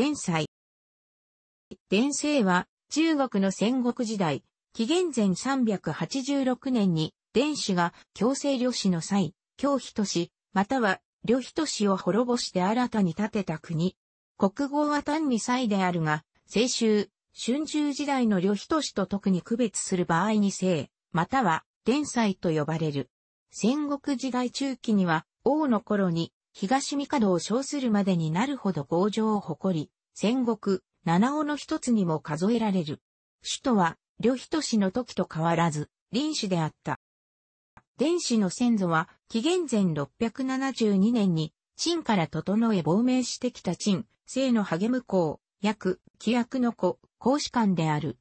天才。伝生は中国の戦国時代、紀元前386年に、伝子が強制旅士の際、京とし、または旅都市を滅ぼして新たに建てた国。国語は単に際であるが、青州、春秋時代の旅都市と特に区別する場合に生、または伝祭と呼ばれる。戦国時代中期には、王の頃に東三角を称するまでになるほど工場を誇り、戦国、七尾の一つにも数えられる。首都は、両人氏の時と変わらず、臨死であった。伝子の先祖は、紀元前672年に、陳から整え亡命してきた陳、姓の励む公、役、規約の子、公使官である。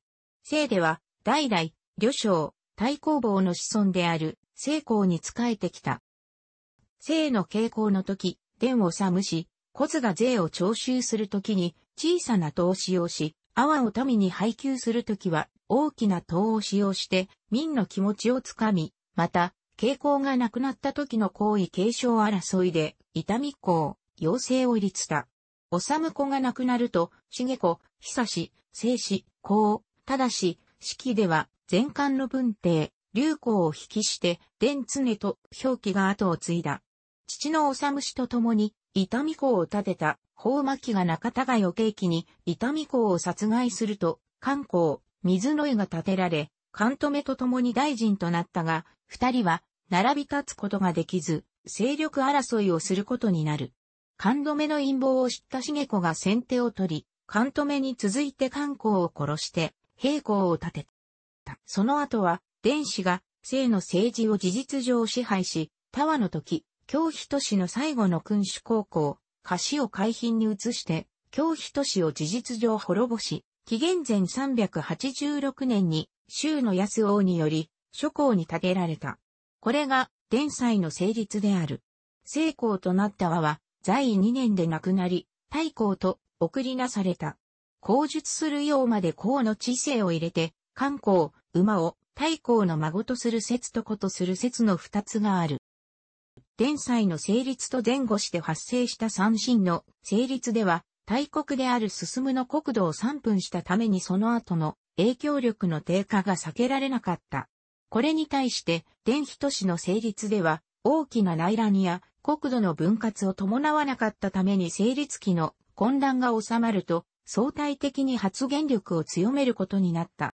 姓では、代々、旅将、太公望の子孫である、聖公に仕えてきた。性の傾向の時、伝を寒し、小津が税を徴収する時に小さな塔を使用し、阿波を民に配給する時は大きな塔を使用して民の気持ちをつかみ、また、傾向がなくなった時の行為継承争いで、痛み公、要請を立した。おさむ子が亡くなると、しげ子、ひさし、せいし、こう、ただし、式では、全漢の文帝、流行を引きして、伝常と表記が後を継いだ。父のおさむしと共に、伊丹子を建てた、宝巻が中田がを契機に、伊丹子を殺害すると、関公、水野井が建てられ、関めと共に大臣となったが、二人は、並び立つことができず、勢力争いをすることになる。関めの陰謀を知った茂子が先手を取り、関めに続いて関公を殺して、平公を立てた。その後は、電子が、姓の政治を事実上支配し、タワの時、京人氏の最後の君主高校、菓子を海浜に移して、京人氏を事実上滅ぼし、紀元前386年に、州の安王により、諸侯に建てられた。これが、伝祭の成立である。成功となった和は、在位2年で亡くなり、太公と送りなされた。口述するようまで公の知性を入れて、観光、馬を太公の孫とする説と子とする説の二つがある。連載の成立と前後して発生した三振の成立では、大国である進むの国土を三分したためにその後の影響力の低下が避けられなかった。これに対して、伝人氏の成立では、大きな内乱や国土の分割を伴わなかったために成立期の混乱が収まると、相対的に発言力を強めることになった。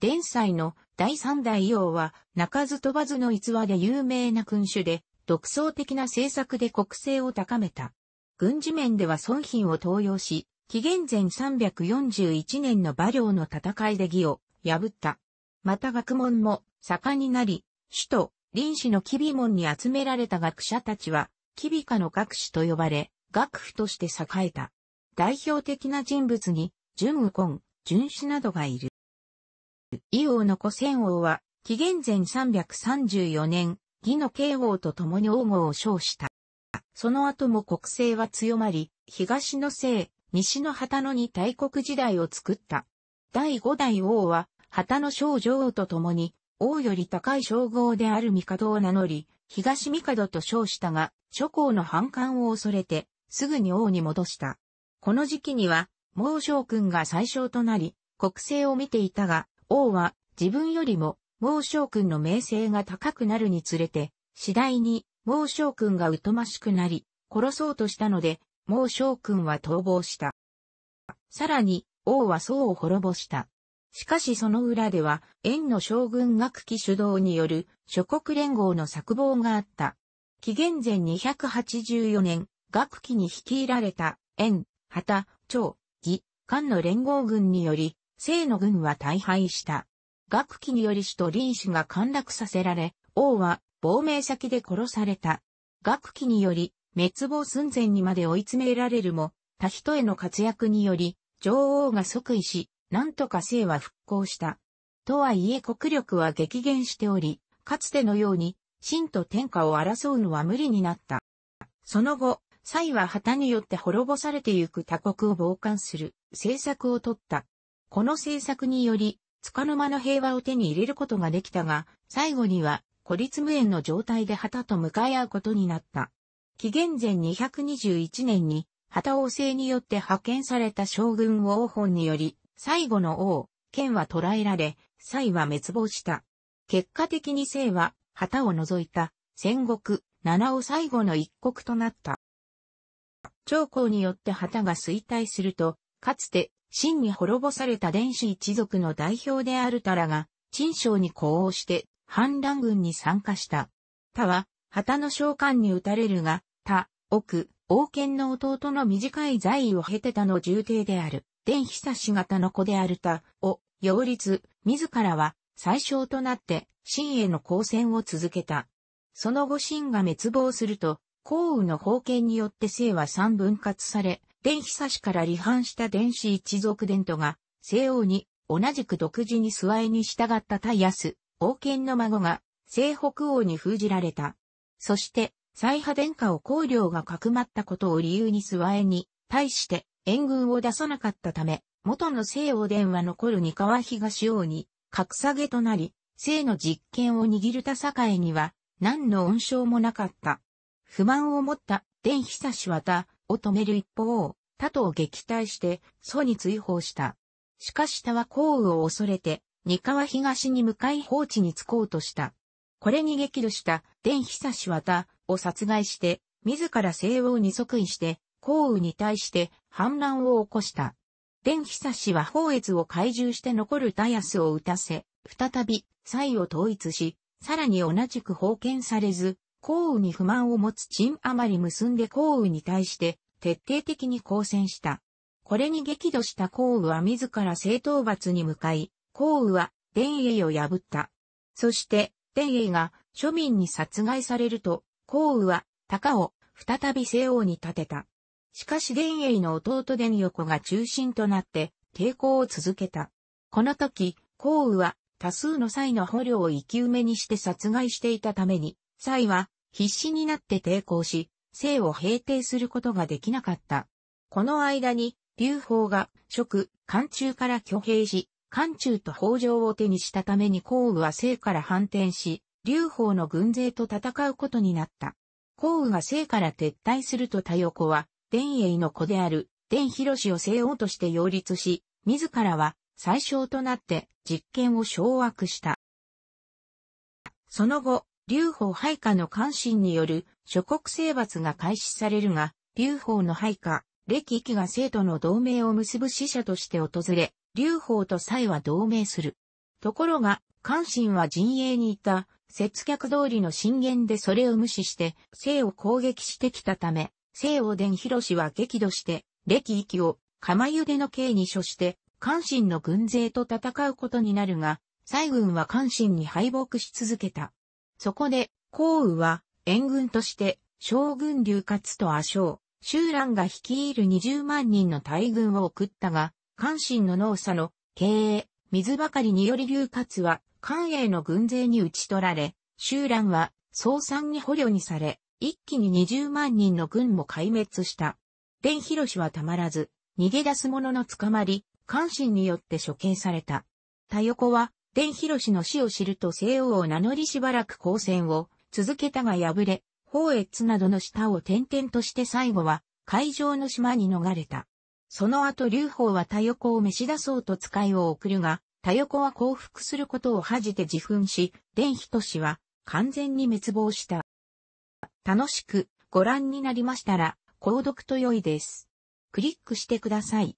伝祭の第三代王は、鳴かず飛ばずの逸話で有名な君主で、独創的な政策で国勢を高めた。軍事面では孫品を登用し、紀元前341年の馬領の戦いで義を破った。また学問も盛んになり、首都、林氏の吉備門に集められた学者たちは、吉備家の学士と呼ばれ、学府として栄えた。代表的な人物に、淳右根、淳氏などがいる。伊王の古仙王は、紀元前334年、義の慶応と共に王号を称した。その後も国勢は強まり、東の西、西の旗の二大国時代を作った。第五代王は、旗の少女王と共に、王より高い称号である帝を名乗り、東帝と称したが、諸侯の反感を恐れて、すぐに王に戻した。この時期には、孟将君が最小となり、国政を見ていたが、王は自分よりも孟将軍の名声が高くなるにつれて、次第に孟将軍が疎ましくなり、殺そうとしたので、孟将軍は逃亡した。さらに、王は宋を滅ぼした。しかしその裏では、縁の将軍学期主導による諸国連合の策謀があった。紀元前284年、学期に率いられた縁、旗、長、義、漢の連合軍により、西の軍は大敗した。学期により首都臨死が陥落させられ、王は亡命先で殺された。学期により滅亡寸前にまで追い詰められるも、他人への活躍により、女王が即位し、なんとか姓は復興した。とはいえ国力は激減しており、かつてのように、真と天下を争うのは無理になった。その後、蔡は旗によって滅ぼされてゆく他国を傍観する政策を取った。この政策により、束の間の平和を手に入れることができたが、最後には孤立無縁の状態で旗と向かい合うことになった。紀元前221年に、旗王政によって派遣された将軍王本により、最後の王、剣は捕らえられ、蔡は滅亡した。結果的に姓は、旗を除いた、戦国、七尾最後の一国となった。長江によって旗が衰退すると、かつて真に滅ぼされた伝子一族の代表であるタラが、陳章に呼応して、反乱軍に参加した。他は、旗の召喚に撃たれるが、他、奥、王権の弟の短い在位を経て他の重帝である、伝久し型の子である他を、擁立、自らは、最小となって、真への抗戦を続けた。その後真が滅亡すると、項羽の封建によって姓は三分割され、伝久差しから離反した伝子一族伝徒が、西欧に、同じく独自に諏訪へに従ったタイアス、王権の孫が、西北王に封じられた。そして、西派殿下を皇領がかくまったことを理由に諏訪へに、対して、援軍を出さなかったため、元の西欧伝は残る二川東王に、格下げとなり、西の実権を握るた境には、何の恩賞もなかった。不満を持った、伝久氏はた、を止める一方、他とを撃退して蘇に追放した。しかし他は降雨を恐れて、三河東に向かい放置に就こうとした。これに激怒した伝久氏は他を殺害して、自ら西欧に即位して、降雨に対して反乱を起こした。伝久氏は法越を懐柔して残るダ安スを打たせ、再び、蔡を統一し、さらに同じく封建されず、降雨に不満を持つ陳余り結んで降雨に対して、徹底的に抗戦した。これに激怒した項羽は自ら正討伐に向かい、項羽は伝英を破った。そして、伝英が庶民に殺害されると、項羽は鷹を再び西王に立てた。しかし伝英の弟伝横が中心となって抵抗を続けた。この時、項羽は多数の際の捕虜を生き埋めにして殺害していたために、際は必死になって抵抗し、姓を平定することができなかった。この間に、劉邦が、職、漢中から挙兵し、漢中と北条を手にしたために項羽は姓から反転し、劉邦の軍勢と戦うことになった。項羽が姓から撤退すると田横は、伝英の子である、伝広氏を西王として擁立し、自らは最小となって実権を掌握した。その後、劉邦配下の関心による諸国征伐が開始されるが、劉邦の配下、歴域が生徒の同盟を結ぶ使者として訪れ、劉邦と蔡は同盟する。ところが、関心は陣営にいた、接客通りの震源でそれを無視して、生を攻撃してきたため、生を伝広氏は激怒して、歴域を釜茹での刑に処して、関心の軍勢と戦うことになるが、蔡軍は関心に敗北し続けた。そこで、項羽は、援軍として将軍流活と阿昌、集乱が率いる20万人の大軍を送ったが、関心の農作の経営、水ばかりにより流活は関営の軍勢に打ち取られ、集乱は総参に捕虜にされ、一気に20万人の軍も壊滅した。伝広氏はたまらず、逃げ出す者の捕まり、関心によって処刑された。田横は、伝広氏の死を知ると西欧を名乗りしばらく交戦を続けたが敗れ、宝越などの下を転々として最後は海上の島に逃れた。その後劉邦は太横を召し出そうと使いを送るが、太横は降伏することを恥じて自噴し、伝人氏は完全に滅亡した。楽しくご覧になりましたら、購読と良いです。クリックしてください。